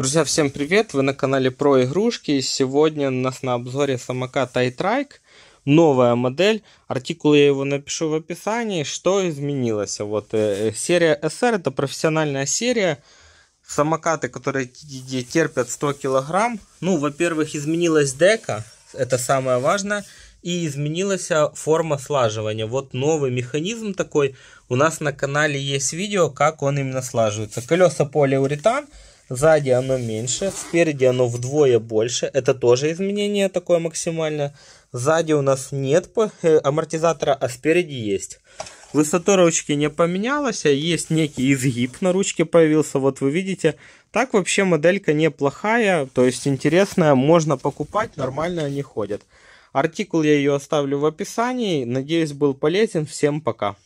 Друзья, всем привет! Вы на канале про игрушки. Сегодня у нас на обзоре самокат Айтрайк. Новая модель. Артикул я его напишу в описании. Что изменилось? Вот э, серия SR это профессиональная серия. Самокаты, которые терпят 100 килограмм. Ну, во-первых, изменилась дека. Это самое важное. И изменилась а, форма слаживания. Вот новый механизм такой. У нас на канале есть видео, как он именно слаживается. Колеса полиуретан. уретан Сзади оно меньше, спереди оно вдвое больше. Это тоже изменение такое максимальное. Сзади у нас нет э, амортизатора, а спереди есть. Высота ручки не поменялась, а есть некий изгиб на ручке появился, вот вы видите. Так вообще моделька неплохая, то есть интересная, можно покупать, нормально они ходят. Артикул я ее оставлю в описании, надеюсь был полезен, всем пока.